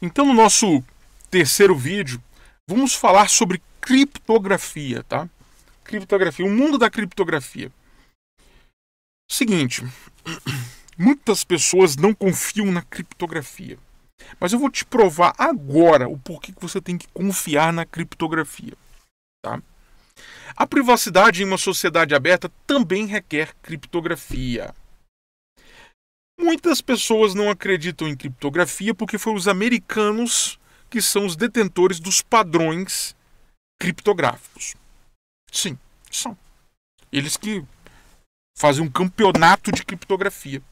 Então, no nosso terceiro vídeo, vamos falar sobre criptografia, tá? Criptografia, o mundo da criptografia. Seguinte, muitas pessoas não confiam na criptografia. Mas eu vou te provar agora o porquê que você tem que confiar na criptografia, tá? A privacidade em uma sociedade aberta também requer criptografia. Muitas pessoas não acreditam em criptografia porque foram os americanos que são os detentores dos padrões criptográficos. Sim, são. Eles que fazem um campeonato de criptografia.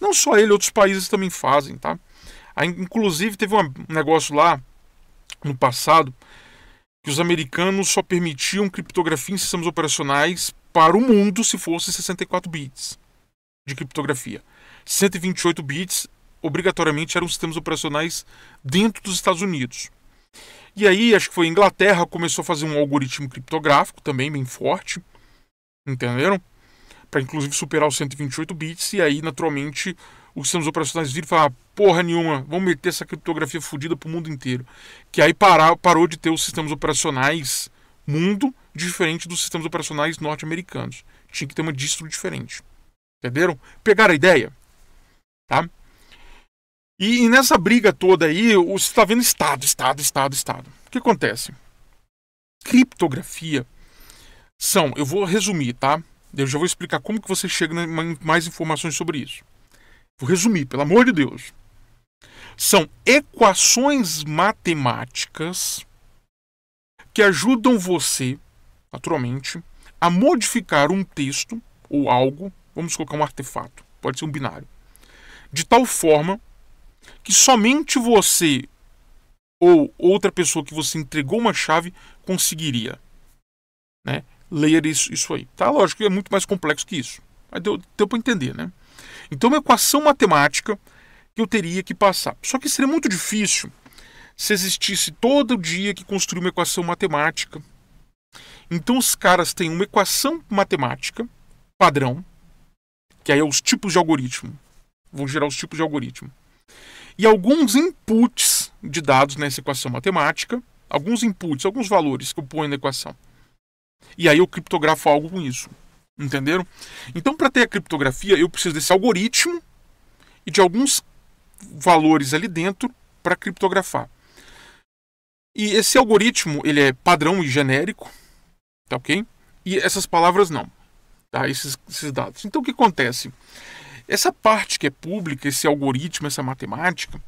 Não só ele, outros países também fazem, tá? Inclusive teve um negócio lá no passado que os americanos só permitiam criptografia em sistemas operacionais para o mundo se fosse 64 bits de criptografia. 128 bits obrigatoriamente eram sistemas operacionais dentro dos Estados Unidos. E aí, acho que foi a Inglaterra começou a fazer um algoritmo criptográfico também bem forte, entenderam? Para inclusive superar os 128 bits, e aí, naturalmente, os sistemas operacionais viram e falaram: ah, porra nenhuma, vamos meter essa criptografia fodida para o mundo inteiro. Que aí parar, parou de ter os sistemas operacionais mundo diferente dos sistemas operacionais norte-americanos. Tinha que ter uma distro diferente. Entenderam? Pegaram a ideia? Tá? E, e nessa briga toda aí, você está vendo Estado, Estado, Estado, Estado. O que acontece? Criptografia são, eu vou resumir, tá? Eu já vou explicar como que você chega em mais informações sobre isso. Vou resumir, pelo amor de Deus. São equações matemáticas que ajudam você, naturalmente, a modificar um texto ou algo, vamos colocar um artefato, pode ser um binário, de tal forma que somente você ou outra pessoa que você entregou uma chave conseguiria. Né? Ler isso, isso aí. Tá? Lógico que é muito mais complexo que isso. Mas deu, deu para entender, né? Então, uma equação matemática que eu teria que passar. Só que seria muito difícil se existisse todo dia que construir uma equação matemática. Então, os caras têm uma equação matemática padrão, que aí é os tipos de algoritmo vão gerar os tipos de algoritmo. E alguns inputs de dados nessa equação matemática, alguns inputs, alguns valores que eu ponho na equação. E aí eu criptografo algo com isso. Entenderam? Então, para ter a criptografia, eu preciso desse algoritmo e de alguns valores ali dentro para criptografar. E esse algoritmo, ele é padrão e genérico, tá ok? E essas palavras não, tá? Esses, esses dados. Então, o que acontece? Essa parte que é pública, esse algoritmo, essa matemática,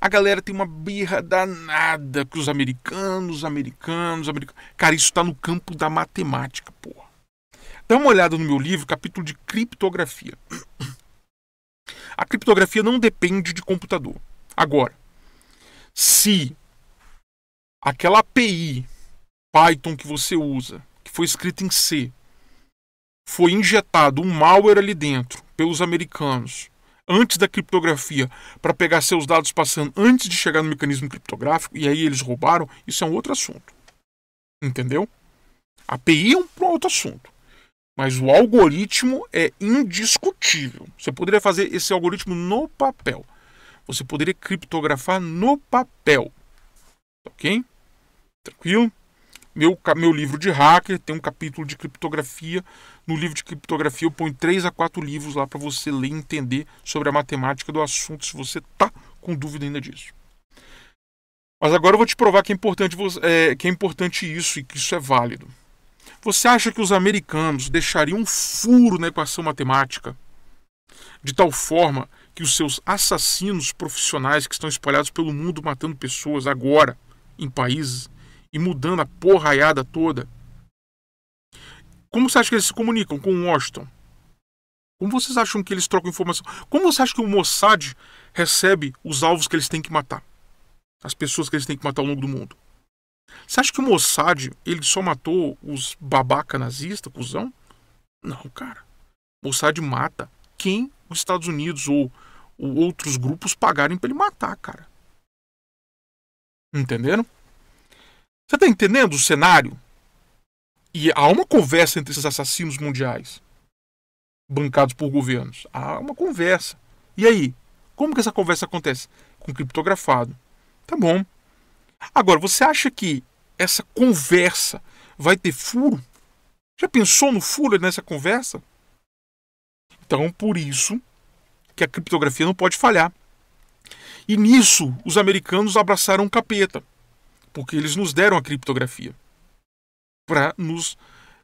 a galera tem uma birra danada com os americanos, americanos, americanos. Cara, isso está no campo da matemática, porra. Dá uma olhada no meu livro, capítulo de criptografia. A criptografia não depende de computador. Agora, se aquela API Python que você usa, que foi escrita em C, foi injetado um malware ali dentro pelos americanos antes da criptografia para pegar seus dados passando antes de chegar no mecanismo criptográfico e aí eles roubaram, isso é um outro assunto. Entendeu? A API é um outro assunto. Mas o algoritmo é indiscutível. Você poderia fazer esse algoritmo no papel. Você poderia criptografar no papel. Ok? Tranquilo? Meu, meu livro de hacker tem um capítulo de criptografia no livro de criptografia eu ponho três a quatro livros lá para você ler e entender sobre a matemática do assunto, se você tá com dúvida ainda disso. Mas agora eu vou te provar que é importante, é, que é importante isso e que isso é válido. Você acha que os americanos deixariam um furo na equação matemática de tal forma que os seus assassinos profissionais que estão espalhados pelo mundo matando pessoas agora em países e mudando a porraiada toda, como você acha que eles se comunicam com Washington? Como vocês acham que eles trocam informação? Como você acha que o Mossad recebe os alvos que eles têm que matar? As pessoas que eles têm que matar ao longo do mundo? Você acha que o Mossad ele só matou os babaca nazista, cuzão? Não, cara. O Mossad mata quem os Estados Unidos ou, ou outros grupos pagarem para ele matar, cara. Entenderam? Você tá entendendo o cenário? E há uma conversa entre esses assassinos mundiais, bancados por governos. Há uma conversa. E aí? Como que essa conversa acontece? Com criptografado. Tá bom. Agora, você acha que essa conversa vai ter furo? Já pensou no furo nessa conversa? Então, por isso que a criptografia não pode falhar. E nisso, os americanos abraçaram o capeta, porque eles nos deram a criptografia para nos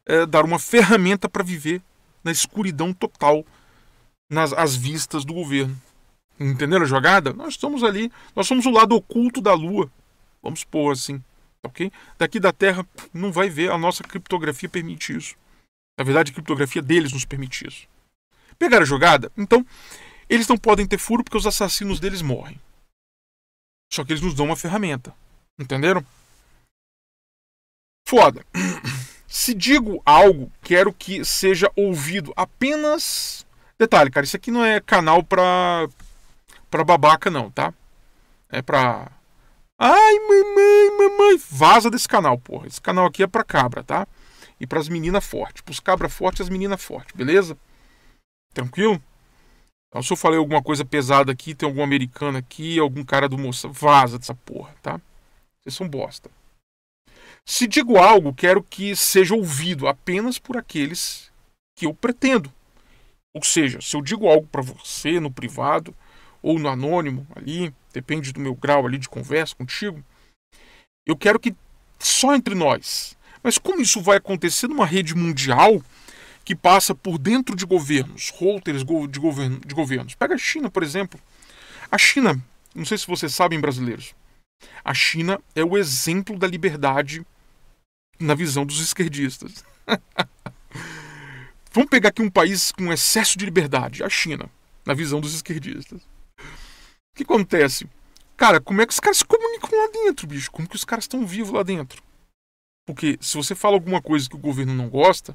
é, dar uma ferramenta para viver na escuridão total, nas as vistas do governo. Entenderam a jogada? Nós estamos ali, nós somos o lado oculto da Lua. Vamos pôr assim, tá ok? Daqui da Terra não vai ver, a nossa criptografia permite isso. Na verdade, a criptografia deles nos permite isso. Pegaram a jogada? Então, eles não podem ter furo porque os assassinos deles morrem. Só que eles nos dão uma ferramenta. Entenderam? foda. Se digo algo, quero que seja ouvido apenas. Detalhe, cara, isso aqui não é canal pra. pra babaca, não, tá? É pra. Ai, mamãe, mamãe. Vaza desse canal, porra. Esse canal aqui é pra cabra, tá? E pras meninas fortes. Pros cabra fortes e as meninas fortes, beleza? Tranquilo? Então, se eu falei alguma coisa pesada aqui, tem algum americano aqui, algum cara do moça, vaza dessa porra, tá? Vocês são bosta. Se digo algo, quero que seja ouvido apenas por aqueles que eu pretendo. Ou seja, se eu digo algo para você no privado ou no anônimo ali, depende do meu grau ali de conversa contigo, eu quero que só entre nós. Mas como isso vai acontecer numa rede mundial que passa por dentro de governos, routers de, de governos? Pega a China, por exemplo. A China, não sei se vocês sabem, brasileiros, a China é o exemplo da liberdade na visão dos esquerdistas. Vamos pegar aqui um país com excesso de liberdade, a China, na visão dos esquerdistas. O que acontece? Cara, como é que os caras se comunicam lá dentro, bicho? Como que os caras estão vivos lá dentro? Porque se você fala alguma coisa que o governo não gosta,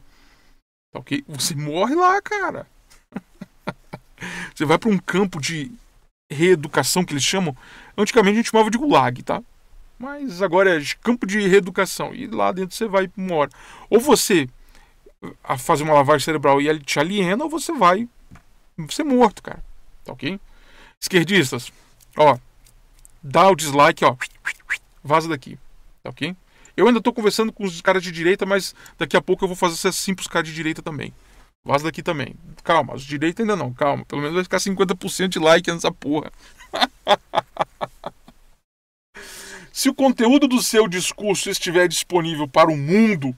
tá ok? Você morre lá, cara. você vai para um campo de reeducação que eles chamam. Antigamente a gente chamava de gulag, tá? Mas agora é campo de reeducação. E lá dentro você vai uma Ou você faz uma lavagem cerebral e te aliena, ou você vai ser morto, cara. Tá ok? Esquerdistas, ó. Dá o dislike, ó. Vaza daqui. Tá ok? Eu ainda tô conversando com os caras de direita, mas daqui a pouco eu vou fazer assim pros caras de direita também. Vaza daqui também. Calma, os direitos ainda não, calma. Pelo menos vai ficar 50% de like nessa porra. Se o conteúdo do seu discurso estiver disponível para o mundo,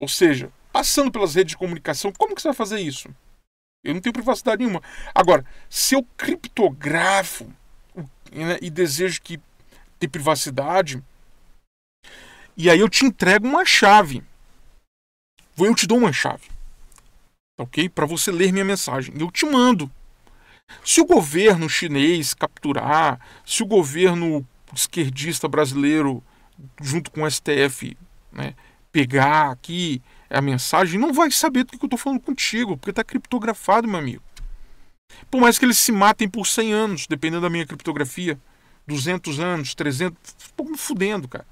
ou seja, passando pelas redes de comunicação, como que você vai fazer isso? Eu não tenho privacidade nenhuma. Agora, se eu criptografo né, e desejo que ter privacidade, e aí eu te entrego uma chave. Eu te dou uma chave tá ok? Para você ler minha mensagem. Eu te mando. Se o governo chinês capturar, se o governo esquerdista brasileiro, junto com o STF, né, pegar aqui a mensagem, não vai saber do que eu estou falando contigo, porque está criptografado, meu amigo. Por mais que eles se matem por 100 anos, dependendo da minha criptografia, 200 anos, 300, pouco me fudendo, cara.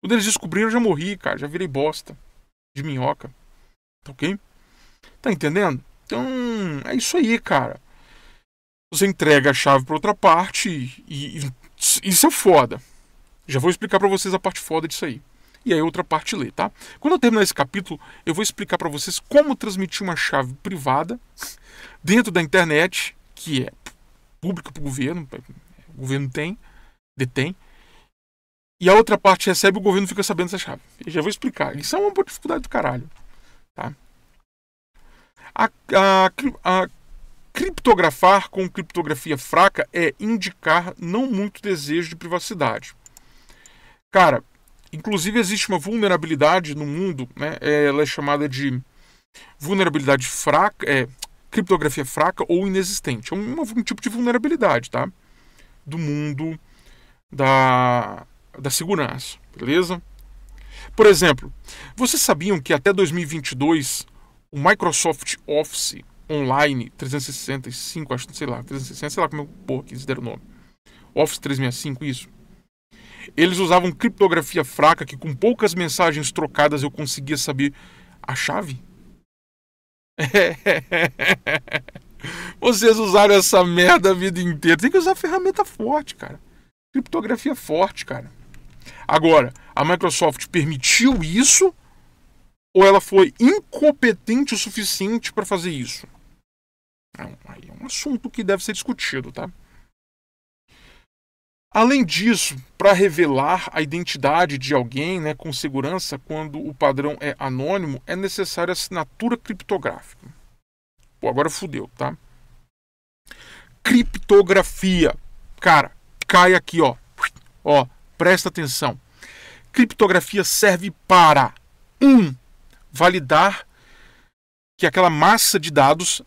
Quando eles descobriram, eu já morri, cara, já virei bosta de minhoca. Tá ok? Tá entendendo? Então, é isso aí, cara. Você entrega a chave para outra parte e, e, isso é foda. Já vou explicar para vocês a parte foda disso aí. E aí outra parte lê, tá? Quando eu terminar esse capítulo, eu vou explicar para vocês como transmitir uma chave privada dentro da internet, que é pública para o governo, é, o governo tem, detém, e a outra parte recebe, o governo fica sabendo essa chave. Eu já vou explicar. Isso é uma dificuldade do caralho, tá? A, a, a criptografar com criptografia fraca é indicar não muito desejo de privacidade. Cara, inclusive existe uma vulnerabilidade no mundo, né? É, ela é chamada de vulnerabilidade fraca, é, criptografia fraca ou inexistente. É um, um tipo de vulnerabilidade, tá? Do mundo da, da segurança, beleza? Por exemplo, vocês sabiam que até 2022 o Microsoft Office Online 365, acho, sei lá, 360, sei lá como é porra que eles deram o nome. Office 365, isso. Eles usavam criptografia fraca que com poucas mensagens trocadas eu conseguia saber a chave. Vocês usaram essa merda a vida inteira. Tem que usar ferramenta forte, cara. Criptografia forte, cara. Agora, a Microsoft permitiu isso ou ela foi incompetente o suficiente para fazer isso? É aí é um assunto que deve ser discutido, tá? Além disso, para revelar a identidade de alguém né, com segurança quando o padrão é anônimo, é necessária assinatura criptográfica. Pô, agora fudeu, tá? Criptografia. Cara, cai aqui, ó. Ó, presta atenção. Criptografia serve para 1. Um, validar que aquela massa de dados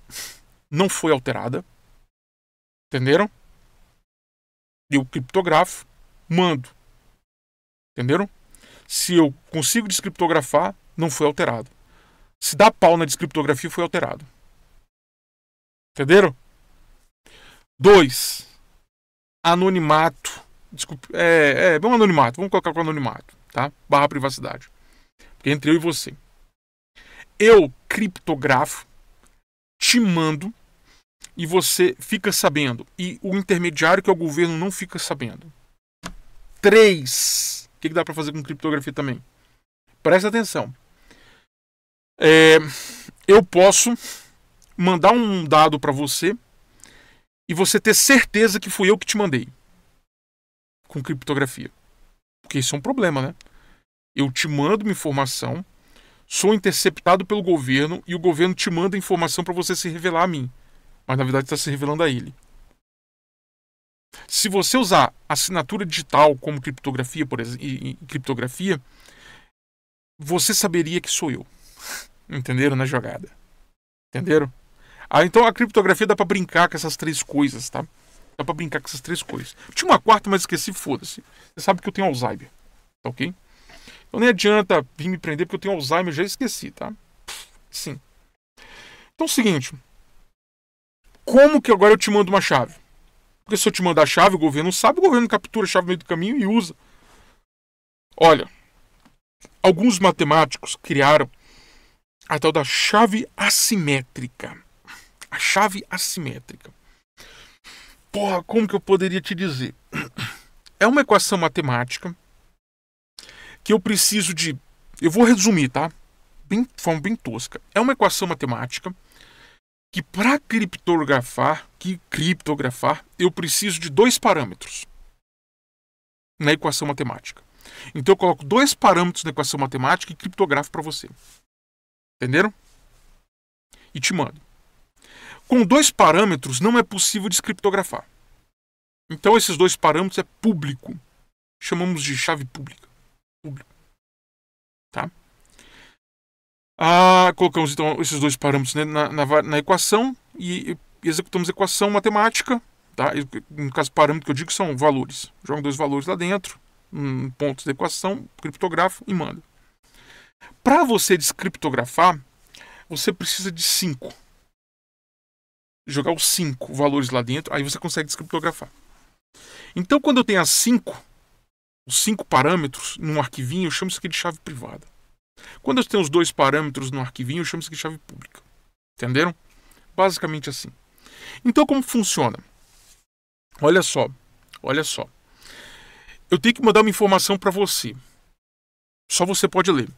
não foi alterada. Entenderam? E o criptografo, mando. Entenderam? Se eu consigo descriptografar, não foi alterado. Se dá pau na descriptografia, foi alterado. Entenderam? 2. Anonimato. Desculpa, é, é, vamos anonimato, vamos colocar com anonimato, tá? Barra privacidade. Porque entre eu e você eu criptografo, te mando e você fica sabendo. E o intermediário, que é o governo, não fica sabendo. Três, O que, que dá para fazer com criptografia também? Presta atenção. É, eu posso mandar um dado para você e você ter certeza que fui eu que te mandei com criptografia. Porque isso é um problema, né? Eu te mando uma informação sou interceptado pelo governo e o governo te manda informação para você se revelar a mim. Mas na verdade está se revelando a ele. Se você usar assinatura digital como criptografia, por exemplo, criptografia, você saberia que sou eu. Entenderam na né, jogada? Entenderam? Ah, então a criptografia dá para brincar com essas três coisas, tá? Dá para brincar com essas três coisas. Tinha uma quarta, mas esqueci, foda-se. Você sabe que eu tenho Alzheimer, tá ok? Então nem adianta vir me prender porque eu tenho Alzheimer, já esqueci, tá? Sim. Então é o seguinte. Como que agora eu te mando uma chave? Porque se eu te mandar a chave, o governo sabe, o governo captura a chave no meio do caminho e usa. Olha, alguns matemáticos criaram a tal da chave assimétrica. A chave assimétrica. Porra, como que eu poderia te dizer? É uma equação matemática que eu preciso de. Eu vou resumir, tá? Bem, de forma bem tosca. É uma equação matemática que para criptografar, que criptografar, eu preciso de dois parâmetros na equação matemática. Então eu coloco dois parâmetros na equação matemática e criptografo para você. Entenderam? E te mando. Com dois parâmetros não é possível descriptografar. Então esses dois parâmetros é público. Chamamos de chave pública público. Tá? Ah, colocamos então esses dois parâmetros né, na, na, na, equação e, e executamos a equação matemática. Tá? No caso, parâmetro que eu digo são valores. Jogo dois valores lá dentro, um ponto da equação, criptografo e mando. Para você descriptografar, você precisa de 5. Jogar os 5 valores lá dentro, aí você consegue descriptografar. Então, quando eu tenho as 5, os cinco parâmetros num arquivinho, chamo isso aqui de chave privada. Quando eu tenho os dois parâmetros no arquivinho, chamo isso aqui de chave pública. Entenderam? Basicamente assim. Então, como funciona? Olha só, olha só. Eu tenho que mandar uma informação para você. Só você pode ler.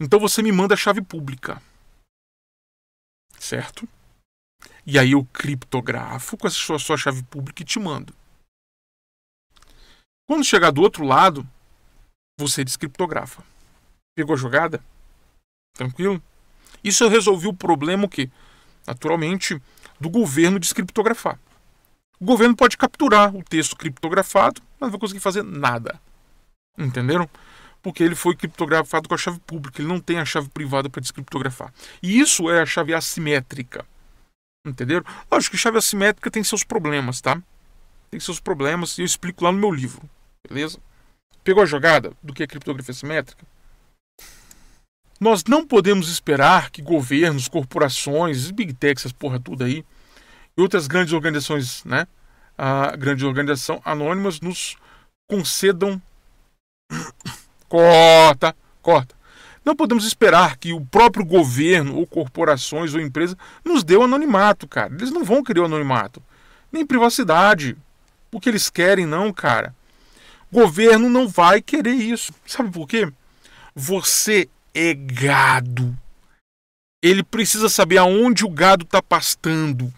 Então você me manda a chave pública. Certo? E aí eu criptografo com a sua, sua chave pública e te mando. Quando chegar do outro lado, você descriptografa. Pegou a jogada? Tranquilo? Isso eu resolvi o problema que, naturalmente, do governo descriptografar. O governo pode capturar o texto criptografado, mas não vai conseguir fazer nada. Entenderam? Porque ele foi criptografado com a chave pública, ele não tem a chave privada para descriptografar. E isso é a chave assimétrica. Entenderam? Lógico que chave assimétrica tem seus problemas, tá? tem seus problemas e eu explico lá no meu livro. Beleza? Pegou a jogada do que é criptografia simétrica? Nós não podemos esperar que governos, corporações, big techs, essas porra tudo aí, e outras grandes organizações, né? A grande organização anônimas nos concedam corta, corta. Não podemos esperar que o próprio governo ou corporações ou empresa, nos dê o anonimato, cara. Eles não vão querer o anonimato, nem privacidade o que eles querem, não, cara. governo não vai querer isso. Sabe por quê? Você é gado. Ele precisa saber aonde o gado tá pastando.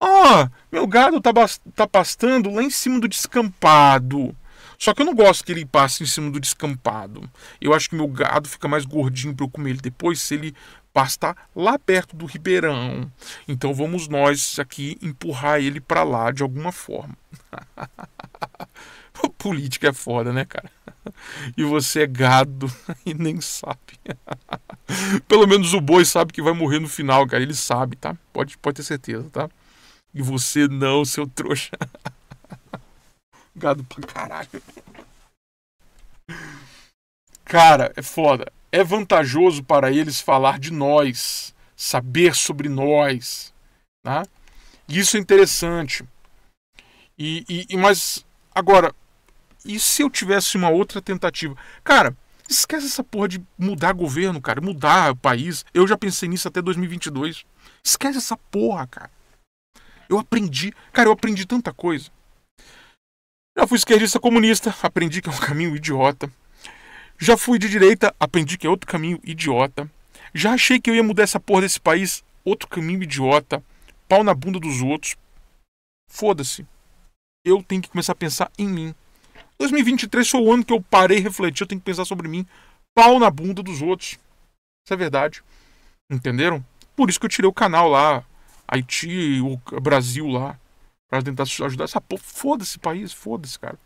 Ó, meu gado tá, tá pastando lá em cima do descampado. Só que eu não gosto que ele passe em cima do descampado. Eu acho que meu gado fica mais gordinho para eu comer ele depois se ele Pasta lá perto do Ribeirão. Então vamos nós aqui empurrar ele para lá de alguma forma. Política é foda, né, cara? E você é gado e nem sabe. Pelo menos o boi sabe que vai morrer no final, cara. Ele sabe, tá? Pode, pode ter certeza, tá? E você não, seu trouxa. Gado pra caralho. Cara, é foda é vantajoso para eles falar de nós, saber sobre nós. Tá? Isso é interessante. E, e, mas agora, e se eu tivesse uma outra tentativa? Cara, esquece essa porra de mudar governo, cara, mudar país. Eu já pensei nisso até 2022. Esquece essa porra, cara. Eu aprendi, cara, eu aprendi tanta coisa. Já fui esquerdista comunista, aprendi que é um caminho idiota. Já fui de direita, aprendi que é outro caminho idiota. Já achei que eu ia mudar essa porra desse país, outro caminho idiota. Pau na bunda dos outros. Foda-se. Eu tenho que começar a pensar em mim. 2023 foi o ano que eu parei, refleti, eu tenho que pensar sobre mim. Pau na bunda dos outros. Isso é verdade. Entenderam? Por isso que eu tirei o canal lá, Haiti, o Brasil lá, para tentar ajudar essa porra. Foda-se país, foda-se, cara.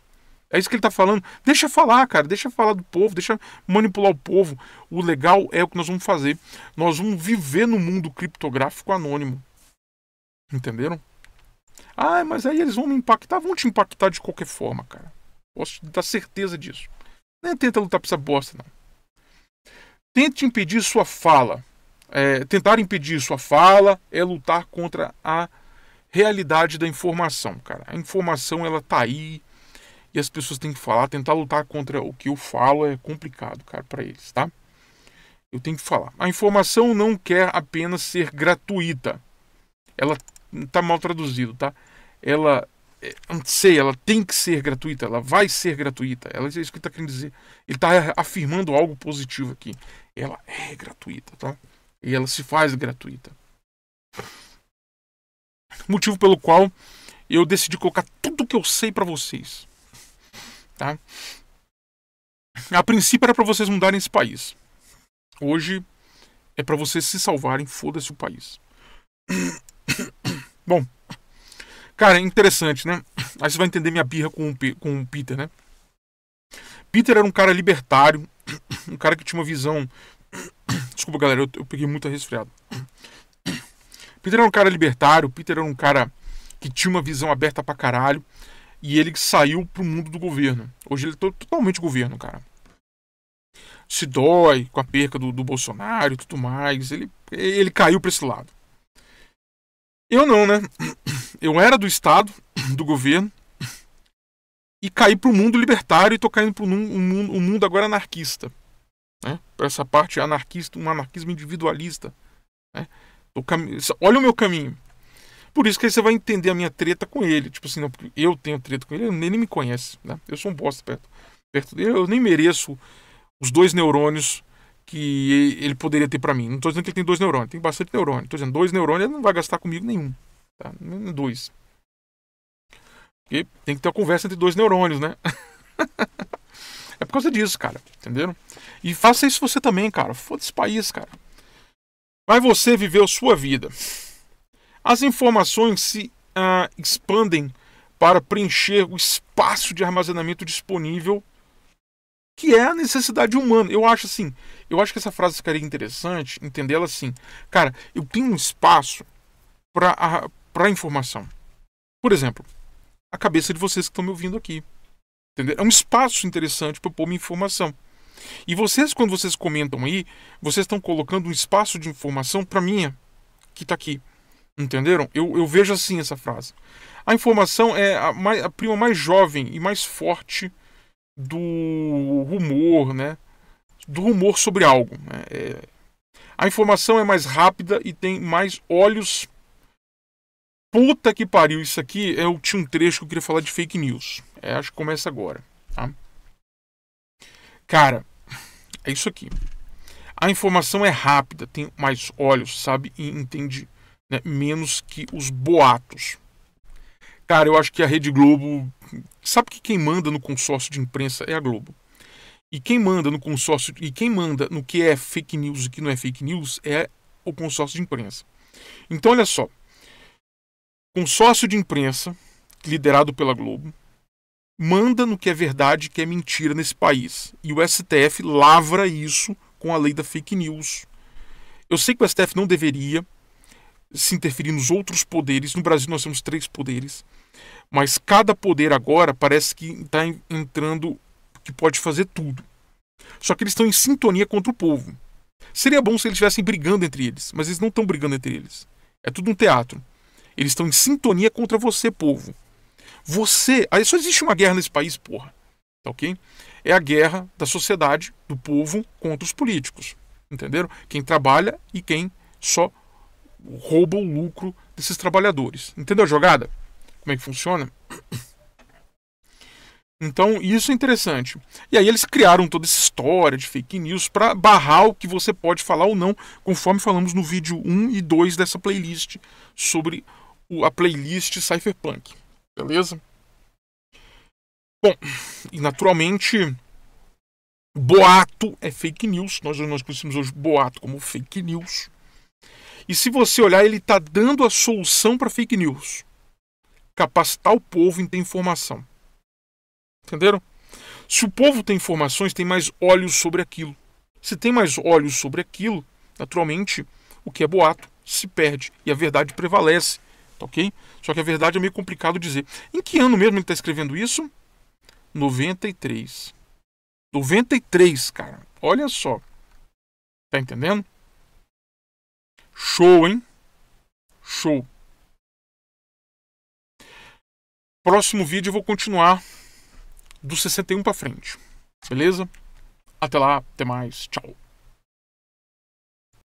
É isso que ele está falando. Deixa falar, cara. Deixa falar do povo. Deixa manipular o povo. O legal é o que nós vamos fazer. Nós vamos viver no mundo criptográfico anônimo. Entenderam? Ah, mas aí eles vão me impactar. Vão te impactar de qualquer forma, cara. Posso te dar certeza disso. Nem tenta lutar por essa bosta, não. Tente impedir sua fala. É, tentar impedir sua fala é lutar contra a realidade da informação, cara. A informação, ela tá aí e as pessoas têm que falar, tentar lutar contra o que eu falo é complicado, cara, para eles, tá? Eu tenho que falar. A informação não quer apenas ser gratuita. Ela tá mal traduzido, tá? Ela é, sei, ela tem que ser gratuita, ela vai ser gratuita. Ela é isso que ele tá querendo dizer. Ele está afirmando algo positivo aqui. Ela é gratuita, tá? E ela se faz gratuita. Motivo pelo qual eu decidi colocar tudo que eu sei para vocês Tá? A princípio era para vocês mudarem esse país. Hoje é para vocês se salvarem, foda-se o país. Bom, cara, é interessante, né? Aí você vai entender minha birra com o, com o Peter, né? Peter era um cara libertário, um cara que tinha uma visão. Desculpa, galera, eu, eu peguei muito resfriado. Peter era um cara libertário, Peter era um cara que tinha uma visão aberta pra caralho. E ele saiu pro mundo do governo. Hoje ele é totalmente governo, cara. Se dói com a perca do, do Bolsonaro e tudo mais. Ele, ele caiu pra esse lado. Eu não, né? Eu era do Estado, do governo, e caí pro mundo libertário e tô caindo pro um mundo, um mundo agora anarquista. Né? Pra essa parte anarquista, um anarquismo individualista. Né? Cam... Olha o meu caminho. Por isso que aí você vai entender a minha treta com ele. Tipo assim, não, porque eu tenho treta com ele, ele nem me conhece, né? Eu sou um bosta perto, perto dele, eu nem mereço os dois neurônios que ele poderia ter para mim. Não tô dizendo que ele tem dois neurônios, tem bastante neurônio. Tô dizendo, dois neurônios ele não vai gastar comigo nenhum, tá? Dois. Porque tem que ter uma conversa entre dois neurônios, né? é por causa disso, cara, entenderam? E faça isso você também, cara. Foda esse país, cara. Vai você viver a sua vida. As informações se ah, expandem para preencher o espaço de armazenamento disponível, que é a necessidade humana. Eu acho assim, eu acho que essa frase ficaria interessante entendê-la assim. Cara, eu tenho um espaço para para informação. Por exemplo, a cabeça de vocês que estão me ouvindo aqui. Entendeu? É um espaço interessante para pôr minha informação. E vocês, quando vocês comentam aí, vocês estão colocando um espaço de informação para minha, que está aqui. Entenderam? Eu, eu vejo assim essa frase. A informação é a, mais, a prima mais jovem e mais forte do rumor, né? Do rumor sobre algo. Né? É... a informação é mais rápida e tem mais olhos. Puta que pariu, isso aqui é o tinha um trecho que eu queria falar de fake news. É, acho que começa agora. Tá? Cara, é isso aqui. A informação é rápida, tem mais olhos, sabe? E entende né? menos que os boatos. Cara, eu acho que a Rede Globo. Sabe que quem manda no consórcio de imprensa é a Globo. E quem manda no consórcio. E quem manda no que é fake news e que não é fake news é o consórcio de imprensa. Então, olha só. Consórcio de imprensa, liderado pela Globo, manda no que é verdade e que é mentira nesse país. E o STF lavra isso com a lei da fake news. Eu sei que o STF não deveria, se interferir nos outros poderes. No Brasil nós temos três poderes, mas cada poder agora parece que está entrando que pode fazer tudo. Só que eles estão em sintonia contra o povo. Seria bom se eles estivessem brigando entre eles, mas eles não estão brigando entre eles. É tudo um teatro. Eles estão em sintonia contra você, povo. Você. Aí só existe uma guerra nesse país, porra. Tá ok? É a guerra da sociedade, do povo, contra os políticos. Entenderam? Quem trabalha e quem só rouba o lucro desses trabalhadores. Entendeu a jogada? Como é que funciona? Então, isso é interessante. E aí eles criaram toda essa história de fake news para barrar o que você pode falar ou não, conforme falamos no vídeo 1 e 2 dessa playlist sobre a playlist Cypherpunk. Beleza? Bom, e naturalmente boato é fake news. Nós nós conhecemos hoje boato como fake news. E se você olhar, ele está dando a solução para fake news. Capacitar o povo em ter informação. Entenderam? Se o povo tem informações, tem mais olhos sobre aquilo. Se tem mais olhos sobre aquilo, naturalmente, o que é boato se perde e a verdade prevalece. Tá ok? Só que a verdade é meio complicado dizer. Em que ano mesmo ele está escrevendo isso? 93. 93, cara. Olha só. Tá entendendo? Show, hein? Show. Próximo vídeo eu vou continuar do 61 para frente. Beleza? Até lá, até mais. Tchau.